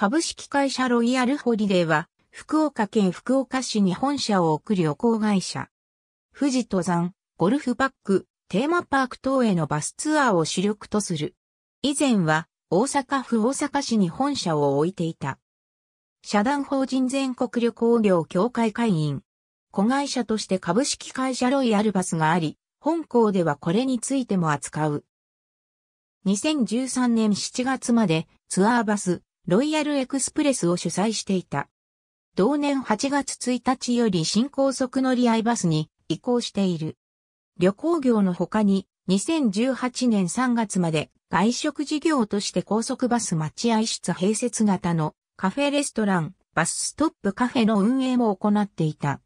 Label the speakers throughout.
Speaker 1: 株式会社ロイヤルホリデーは、福岡県福岡市に本社を置く旅行会社。富士登山、ゴルフパック、テーマパーク等へのバスツアーを主力とする。以前は、大阪府大阪市に本社を置いていた。社団法人全国旅行業協会会員。子会社として株式会社ロイヤルバスがあり、本校ではこれについても扱う。2013年7月までツアーバス、ロイヤルエクスプレスを主催していた。同年8月1日より新高速乗り合いバスに移行している。旅行業の他に2018年3月まで外食事業として高速バス待合室併設型のカフェレストラン、バスストップカフェの運営も行っていた。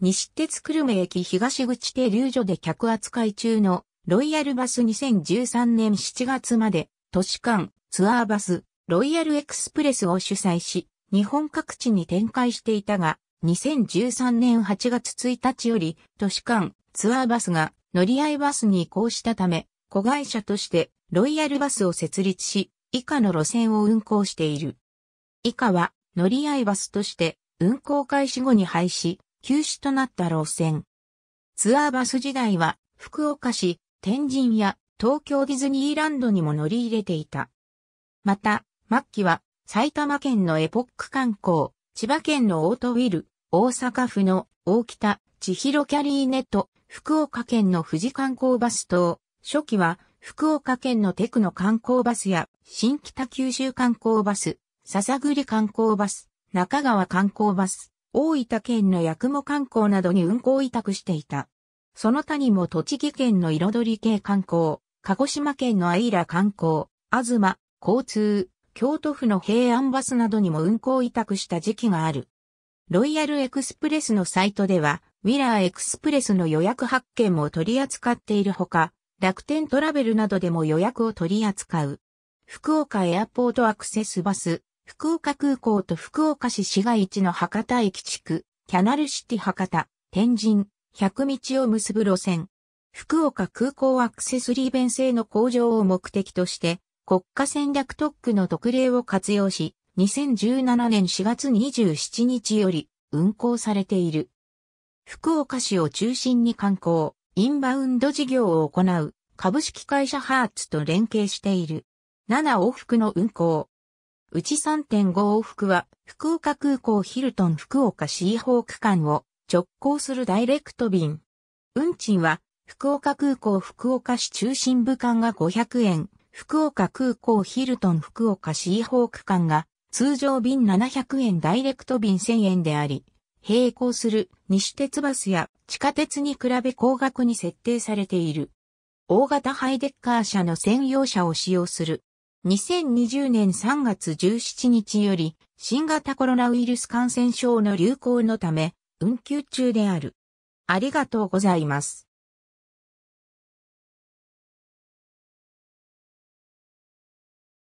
Speaker 1: 西鉄久留米駅東口停留所で客扱い中のロイヤルバス2013年7月まで都市間ツアーバスロイヤルエクスプレスを主催し、日本各地に展開していたが、2013年8月1日より、都市間、ツアーバスが乗り合いバスに移行したため、子会社としてロイヤルバスを設立し、以下の路線を運行している。以下は乗り合いバスとして運行開始後に廃止、休止となった路線。ツアーバス時代は福岡市、天神や東京ディズニーランドにも乗り入れていた。また、末期は埼玉県のエポック観光、千葉県のオートウィル、大阪府の大北、千尋キャリーネット、福岡県の富士観光バス等、初期は福岡県のテクノ観光バスや新北九州観光バス、笹栗観光バス、中川観光バス、大分県の八雲観光などに運行委託していた。その他にも栃木県の彩り系観光、鹿児島県のアイラ観光、東、交通、京都府の平安バスなどにも運行委託した時期がある。ロイヤルエクスプレスのサイトでは、ウィラーエクスプレスの予約発券も取り扱っているほか、楽天トラベルなどでも予約を取り扱う。福岡エアポートアクセスバス、福岡空港と福岡市市街地の博多駅地区、キャナルシティ博多、天神、百道を結ぶ路線。福岡空港アクセス利便性の向上を目的として、国家戦略特区の特例を活用し、2017年4月27日より運行されている。福岡市を中心に観光、インバウンド事業を行う株式会社ハーツと連携している。7往復の運行。うち3.5往復は福岡空港ヒルトン福岡シーホー区間を直行するダイレクト便。運賃は福岡空港福岡市中心部間が500円、福岡空港ヒルトン福岡シーホーク間が通常便700円ダイレクト便1000円であり、並行する西鉄バスや地下鉄に比べ高額に設定されている。大型ハイデッカー車の専用車を使用する。2020年3月17日より新型コロナウイルス感染症の流行のため運休中である。ありがとうございます。